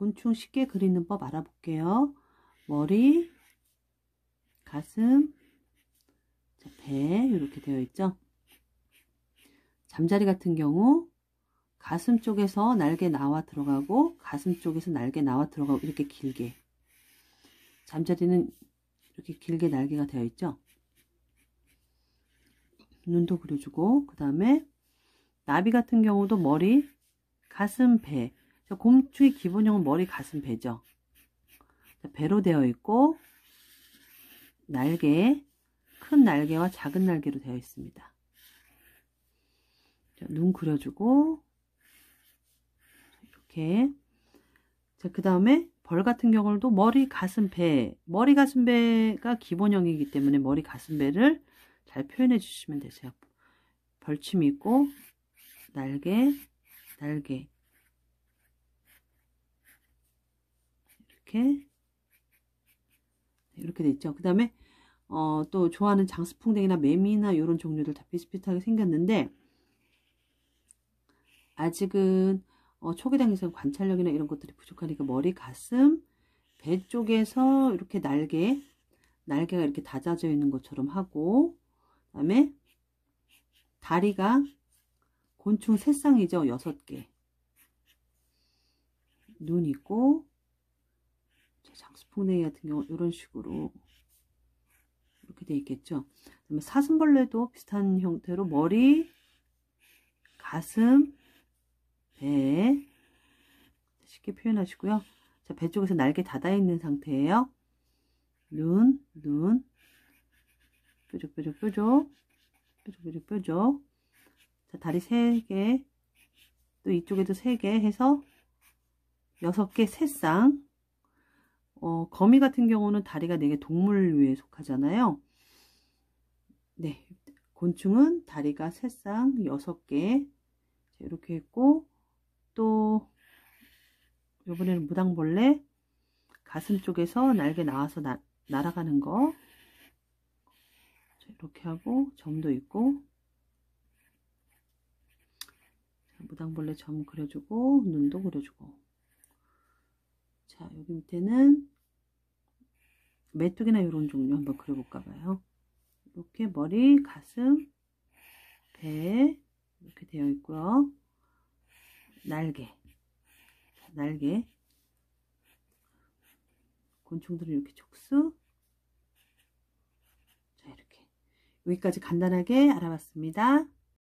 곤충 쉽게 그리는 법 알아볼게요. 머리, 가슴, 배 이렇게 되어 있죠. 잠자리 같은 경우 가슴 쪽에서 날개 나와 들어가고 가슴 쪽에서 날개 나와 들어가고 이렇게 길게 잠자리는 이렇게 길게 날개가 되어 있죠. 눈도 그려주고 그 다음에 나비 같은 경우도 머리, 가슴, 배 자, 곰추의 기본형은 머리, 가슴, 배죠. 자, 배로 되어 있고 날개, 큰 날개와 작은 날개로 되어 있습니다. 자, 눈 그려주고 이렇게 그 다음에 벌 같은 경우도 머리, 가슴, 배 머리, 가슴, 배가 기본형이기 때문에 머리, 가슴, 배를 잘 표현해 주시면 되세요. 벌침이 있고 날개, 날개 이렇게 네, 이렇게 돼 있죠. 그 다음에 어, 또 좋아하는 장수풍뎅이나 매미나 이런 종류들 다 비슷비슷하게 생겼는데 아직은 어, 초기단계에서는 관찰력이나 이런 것들이 부족하니까 머리, 가슴, 배 쪽에서 이렇게 날개, 날개가 이렇게 다져져 있는 것처럼 하고 그 다음에 다리가 곤충 새쌍이죠. 여섯 개. 눈 있고 제장수풍뎅 같은 경우 이런 식으로 이렇게 돼 있겠죠. 그다음에 사슴벌레도 비슷한 형태로 머리, 가슴, 배 쉽게 표현하시고요. 자, 배 쪽에서 날개 닫아 있는 상태예요. 눈, 눈, 뾰족, 뾰족, 뾰족, 뾰족, 뾰족, 뾰족. 자, 다리 3개, 또 이쪽에도 3개 해서 6개 새쌍 어, 거미 같은 경우는 다리가 네 개동물위에 속하잖아요. 네, 곤충은 다리가 3쌍6개 이렇게 있고 또 요번에는 무당벌레 가슴 쪽에서 날개 나와서 나, 날아가는 거 이렇게 하고 점도 있고 무당벌레 점 그려주고 눈도 그려주고 자 여기 밑에는 메뚜기나 이런 종류 한번 그려볼까 봐요. 이렇게 머리, 가슴, 배 이렇게 되어 있고요. 날개, 날개 곤충들은 이렇게 촉수 자 이렇게 여기까지 간단하게 알아봤습니다.